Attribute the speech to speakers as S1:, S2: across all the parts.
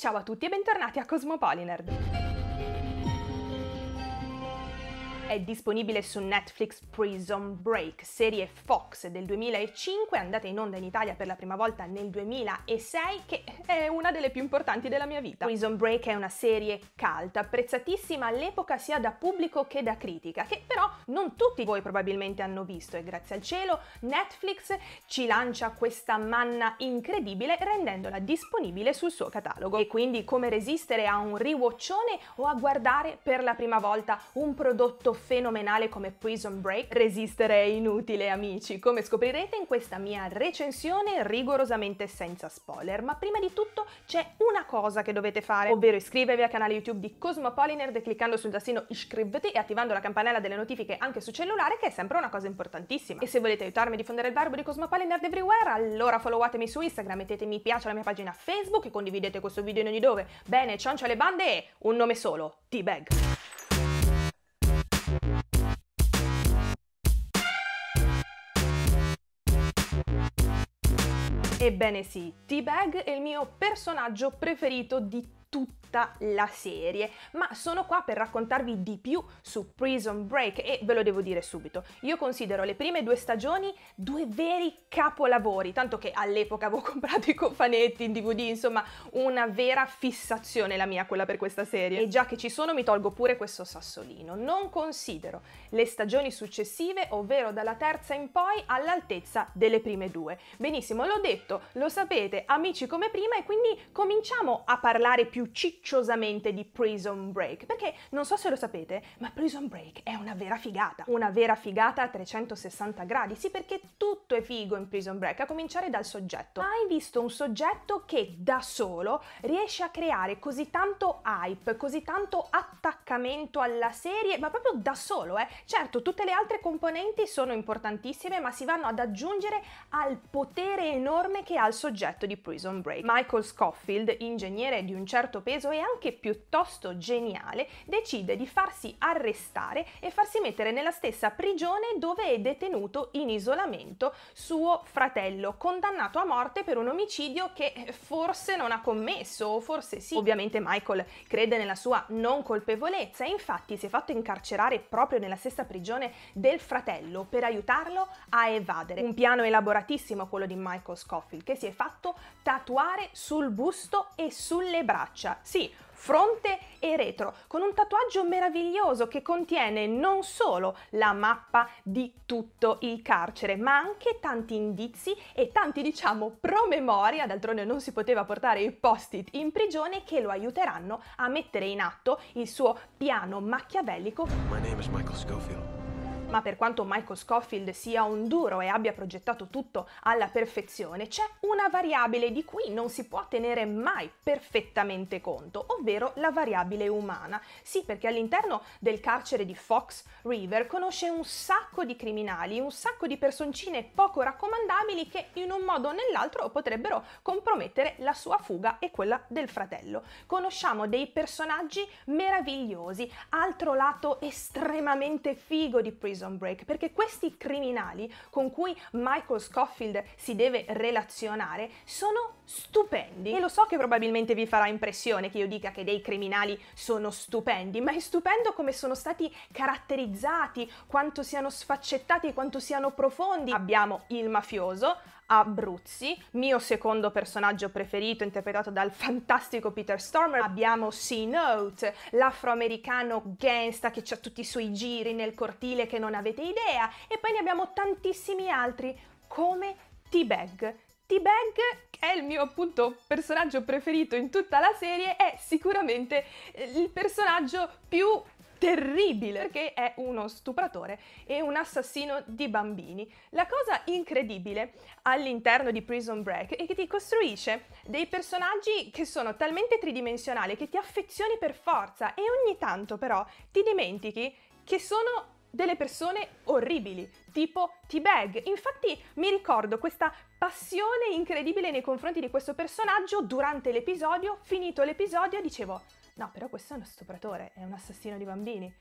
S1: Ciao a tutti e bentornati a Cosmopolinerd! è disponibile su Netflix Prison Break, serie Fox del 2005, andata in onda in Italia per la prima volta nel 2006, che è una delle più importanti della mia vita. Prison Break è una serie calda, apprezzatissima all'epoca sia da pubblico che da critica, che però non tutti voi probabilmente hanno visto e grazie al cielo Netflix ci lancia questa manna incredibile rendendola disponibile sul suo catalogo. E quindi come resistere a un rewatchone o a guardare per la prima volta un prodotto fenomenale come Prison Break, resistere è inutile amici, come scoprirete in questa mia recensione rigorosamente senza spoiler, ma prima di tutto c'è una cosa che dovete fare, ovvero iscrivervi al canale YouTube di Cosmopolinerd cliccando sul tastino iscriviti e attivando la campanella delle notifiche anche su cellulare che è sempre una cosa importantissima. E se volete aiutarmi a diffondere il verbo di Cosmopolinerd everywhere, allora followatemi su Instagram, mettete mi piace alla mia pagina Facebook e condividete questo video in ogni dove. Bene, ciancia alle bande e un nome solo, T-Bag. Ebbene sì, T-Bag è il mio personaggio preferito di tutti tutta la serie, ma sono qua per raccontarvi di più su Prison Break e ve lo devo dire subito. Io considero le prime due stagioni due veri capolavori, tanto che all'epoca avevo comprato i cofanetti in DVD, insomma, una vera fissazione la mia quella per questa serie. E già che ci sono mi tolgo pure questo sassolino. Non considero le stagioni successive, ovvero dalla terza in poi, all'altezza delle prime due. Benissimo, l'ho detto, lo sapete, amici come prima e quindi cominciamo a parlare più ciclo ricciosamente di Prison Break, perché non so se lo sapete, ma Prison Break è una vera figata, una vera figata a 360 gradi, sì perché tutto è figo in Prison Break, a cominciare dal soggetto. Hai visto un soggetto che da solo riesce a creare così tanto hype, così tanto attaccamento alla serie, ma proprio da solo, eh? Certo, tutte le altre componenti sono importantissime, ma si vanno ad aggiungere al potere enorme che ha il soggetto di Prison Break. Michael Scofield, ingegnere di un certo peso, e anche piuttosto geniale, decide di farsi arrestare e farsi mettere nella stessa prigione dove è detenuto in isolamento suo fratello, condannato a morte per un omicidio che forse non ha commesso, o forse sì. Ovviamente Michael crede nella sua non colpevolezza e infatti si è fatto incarcerare proprio nella stessa prigione del fratello per aiutarlo a evadere. Un piano elaboratissimo quello di Michael Scofield che si è fatto tatuare sul busto e sulle braccia. Si sì, fronte e retro, con un tatuaggio meraviglioso che contiene non solo la mappa di tutto il carcere, ma anche tanti indizi e tanti, diciamo, promemoria, d'altronde non si poteva portare i post-it in prigione, che lo aiuteranno a mettere in atto il suo piano macchiavellico. My name is Michael Schofield ma per quanto Michael Scofield sia un duro e abbia progettato tutto alla perfezione, c'è una variabile di cui non si può tenere mai perfettamente conto, ovvero la variabile umana. Sì, perché all'interno del carcere di Fox River conosce un sacco di criminali, un sacco di personcine poco raccomandabili che in un modo o nell'altro potrebbero compromettere la sua fuga e quella del fratello. Conosciamo dei personaggi meravigliosi, altro lato estremamente figo di Prison Prison Break, perché questi criminali con cui Michael Scofield si deve relazionare sono stupendi. E lo so che probabilmente vi farà impressione che io dica che dei criminali sono stupendi, ma è stupendo come sono stati caratterizzati, quanto siano sfaccettati, quanto siano profondi. Abbiamo il mafioso, Abruzzi, mio secondo personaggio preferito interpretato dal fantastico Peter Stormer. Abbiamo C-Note, l'afroamericano gangsta che ha tutti i suoi giri nel cortile che non avete idea e poi ne abbiamo tantissimi altri come T-Bag. T-Bag è il mio appunto personaggio preferito in tutta la serie, è sicuramente eh, il personaggio più terribile perché è uno stupratore e un assassino di bambini. La cosa incredibile all'interno di Prison Break è che ti costruisce dei personaggi che sono talmente tridimensionali che ti affezioni per forza e ogni tanto però ti dimentichi che sono delle persone orribili, tipo T-Bag. Infatti mi ricordo questa passione incredibile nei confronti di questo personaggio durante l'episodio, finito l'episodio dicevo no, però questo è uno stupratore, è un assassino di bambini.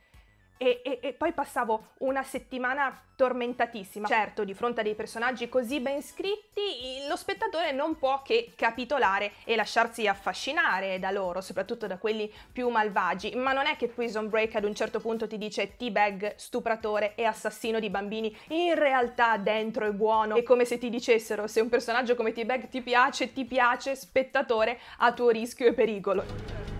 S1: E, e, e, poi passavo una settimana tormentatissima. Certo, di fronte a dei personaggi così ben scritti, lo spettatore non può che capitolare e lasciarsi affascinare da loro, soprattutto da quelli più malvagi. Ma non è che Prison Break ad un certo punto ti dice T-Bag, stupratore e assassino di bambini, in realtà dentro è buono. È come se ti dicessero se un personaggio come T-Bag ti piace, ti piace, spettatore, a tuo rischio e pericolo.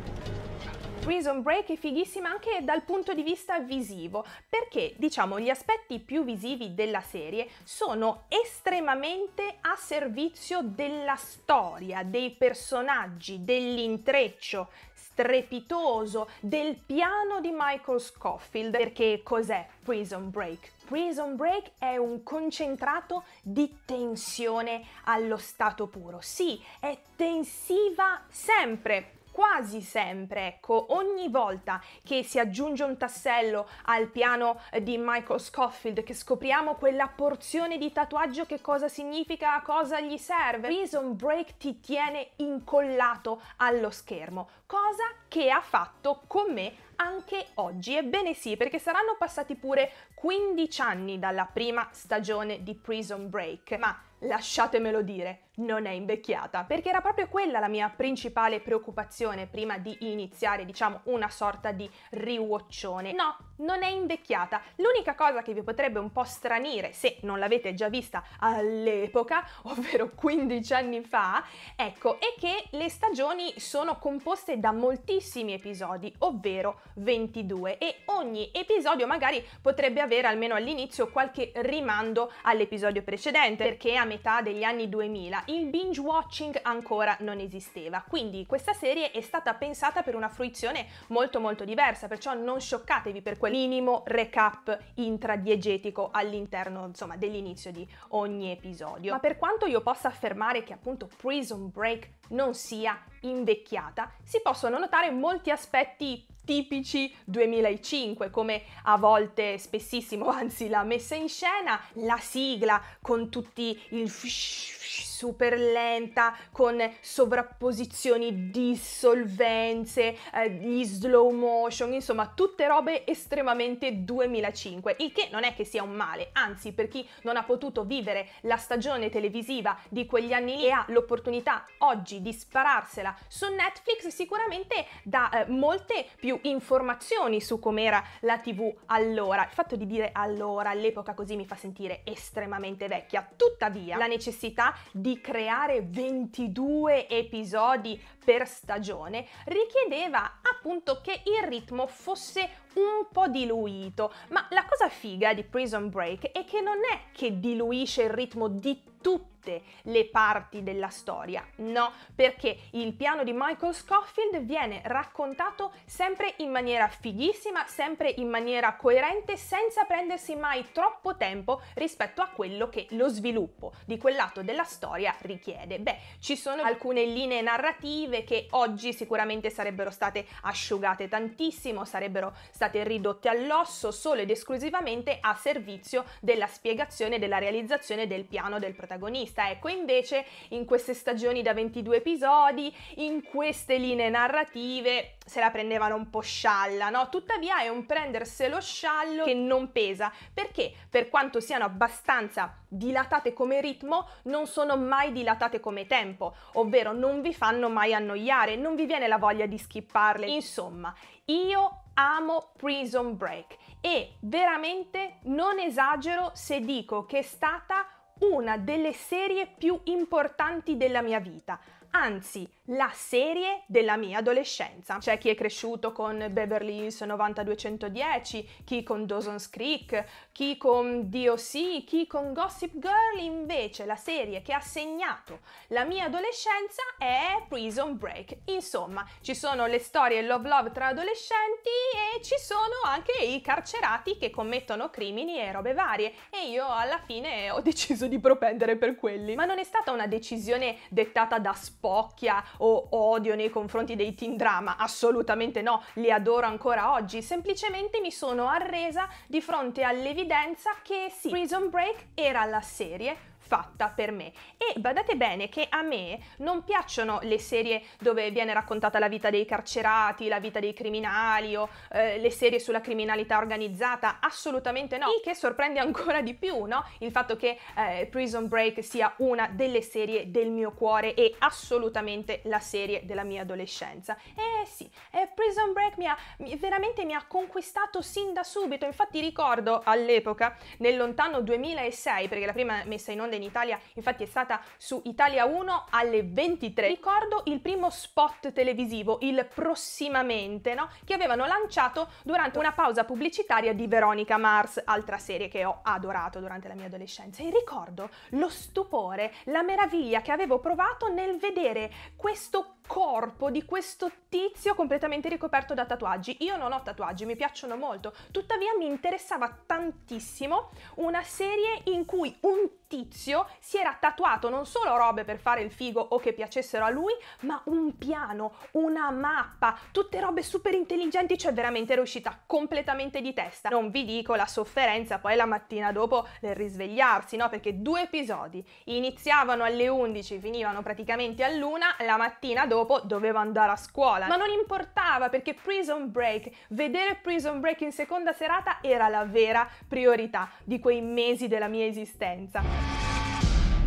S1: Prison Break è fighissima anche dal punto di vista visivo, perché diciamo gli aspetti più visivi della serie sono estremamente a servizio della storia, dei personaggi, dell'intreccio strepitoso del piano di Michael Scofield, perché cos'è Prison Break? Prison Break è un concentrato di tensione allo stato puro. Sì, è tensiva sempre, quasi sempre, ecco, ogni volta che si aggiunge un tassello al piano eh, di Michael Scofield, che scopriamo quella porzione di tatuaggio che cosa significa, a cosa gli serve, Prison Break ti tiene incollato allo schermo, cosa che ha fatto con me anche oggi. Ebbene sì, perché saranno passati pure 15 anni dalla prima stagione di Prison Break, ma lasciatemelo dire, non è invecchiata, perché era proprio quella la mia principale preoccupazione prima di iniziare, diciamo, una sorta di riwatchone. No, non è invecchiata. L'unica cosa che vi potrebbe un po' stranire, se non l'avete già vista all'epoca, ovvero 15 anni fa, ecco, è che le stagioni sono composte da moltissimi episodi, ovvero 22, e ogni episodio magari potrebbe avere almeno all'inizio qualche rimando all'episodio precedente, perché a metà degli anni 2000 il binge watching ancora non esisteva, quindi questa serie è stata pensata per una fruizione molto molto diversa, perciò non scioccatevi per quel minimo recap intradiegetico all'interno insomma dell'inizio di ogni episodio. Ma per quanto io possa affermare che appunto Prison Break non sia invecchiata, si possono notare molti aspetti tipici 2005, come a volte spessissimo, anzi la messa in scena, la sigla con tutti il super lenta, con sovrapposizioni, dissolvenze, eh, gli slow motion, insomma tutte robe estremamente 2005, il che non è che sia un male, anzi per chi non ha potuto vivere la stagione televisiva di quegli anni e ha l'opportunità oggi di spararsela su Netflix, sicuramente dà eh, molte più informazioni su com'era la TV allora. Il fatto di dire allora, all'epoca così mi fa sentire estremamente vecchia. Tuttavia, la necessità di creare 22 episodi per stagione richiedeva appunto che il ritmo fosse un po' diluito, ma la cosa figa di Prison Break è che non è che diluisce il ritmo di tutti tutte le parti della storia, no, perché il piano di Michael Scofield viene raccontato sempre in maniera fighissima, sempre in maniera coerente, senza prendersi mai troppo tempo rispetto a quello che lo sviluppo di quel lato della storia richiede. Beh, ci sono alcune linee narrative che oggi sicuramente sarebbero state asciugate tantissimo, sarebbero state ridotte all'osso solo ed esclusivamente a servizio della spiegazione della realizzazione del piano del protagonista protagonista. Ecco, invece in queste stagioni da 22 episodi, in queste linee narrative se la prendevano un po' scialla, no? Tuttavia è un prenderselo sciallo che non pesa, perché per quanto siano abbastanza dilatate come ritmo, non sono mai dilatate come tempo, ovvero non vi fanno mai annoiare, non vi viene la voglia di skipparle. Insomma, io amo Prison Break e veramente non esagero se dico che è stata una delle serie più importanti della mia vita, anzi la serie della mia adolescenza. C'è chi è cresciuto con Beverly Hills 90210, chi con Dawson's Creek, chi con DOC, chi con Gossip Girl, invece la serie che ha segnato la mia adolescenza è Prison Break. Insomma, ci sono le storie love love tra adolescenti e ci sono anche i carcerati che commettono crimini e robe varie e io alla fine ho deciso di propendere per quelli. Ma non è stata una decisione dettata da spocchia o odio nei confronti dei teen drama, assolutamente no, li adoro ancora oggi, semplicemente mi sono arresa di fronte all'evidenza che sì, Prison Break era la serie fatta per me. E badate bene che a me non piacciono le serie dove viene raccontata la vita dei carcerati, la vita dei criminali o eh, le serie sulla criminalità organizzata, assolutamente no. Il che sorprende ancora di più, no? Il fatto che eh, Prison Break sia una delle serie del mio cuore e assolutamente la serie della mia adolescenza. Eh sì, eh, Prison Break mi ha, mi, veramente mi ha conquistato sin da subito, infatti ricordo all'epoca, nel lontano 2006, perché la prima messa in onda in Italia, infatti è stata su Italia 1 alle 23. Ricordo il primo spot televisivo, il prossimamente, no? che avevano lanciato durante una pausa pubblicitaria di Veronica Mars, altra serie che ho adorato durante la mia adolescenza. E ricordo lo stupore, la meraviglia che avevo provato nel vedere questo corpo di questo tizio completamente ricoperto da tatuaggi. Io non ho tatuaggi, mi piacciono molto, tuttavia mi interessava tantissimo una serie in cui un tizio si era tatuato non solo robe per fare il figo o che piacessero a lui, ma un piano, una mappa, tutte robe super intelligenti, cioè veramente era uscita completamente di testa. Non vi dico la sofferenza poi la mattina dopo nel risvegliarsi, no? Perché due episodi iniziavano alle 11, finivano praticamente all'una, la mattina dopo dovevo andare a scuola. Ma non importava perché Prison Break, vedere Prison Break in seconda serata era la vera priorità di quei mesi della mia esistenza.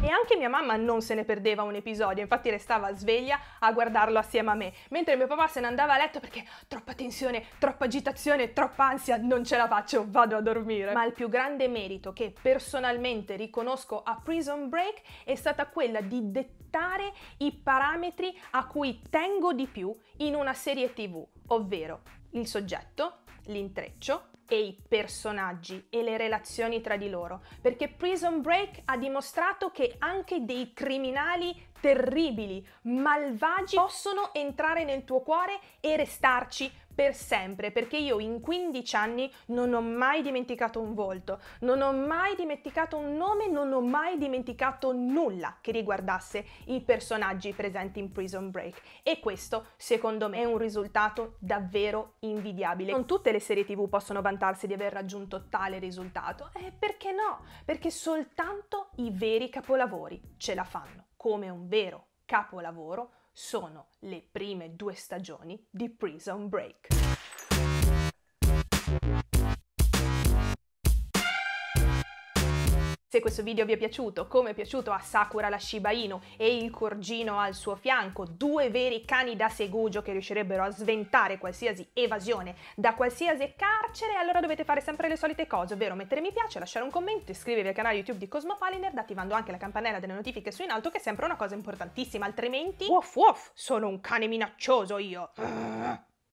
S1: E anche mia mamma non se ne perdeva un episodio, infatti restava sveglia a guardarlo assieme a me, mentre mio papà se ne andava a letto perché troppa tensione, troppa agitazione, troppa ansia, non ce la faccio, vado a dormire. Ma il più grande merito che personalmente riconosco a Prison Break è stata quella di dettare i parametri a cui tengo di più in una serie tv, ovvero il soggetto, l'intreccio, e i personaggi e le relazioni tra di loro, perché Prison Break ha dimostrato che anche dei criminali terribili, malvagi, possono entrare nel tuo cuore e restarci per sempre, perché io in 15 anni non ho mai dimenticato un volto, non ho mai dimenticato un nome, non ho mai dimenticato nulla che riguardasse i personaggi presenti in Prison Break. E questo, secondo me, è un risultato davvero invidiabile. Non tutte le serie TV possono vantarsi di aver raggiunto tale risultato, e eh, perché no? Perché soltanto i veri capolavori ce la fanno, come un vero capolavoro sono le prime due stagioni di Prison Break. Se questo video vi è piaciuto, come è piaciuto a Sakura la Shiba Inu e il Corgino al suo fianco, due veri cani da segugio che riuscirebbero a sventare qualsiasi evasione da qualsiasi carcere, allora dovete fare sempre le solite cose, ovvero mettere mi piace, lasciare un commento, iscrivervi al canale YouTube di Cosmopaliner, attivando anche la campanella delle notifiche su in alto che è sempre una cosa importantissima, altrimenti... Uff uff, sono un cane minaccioso io! Ah.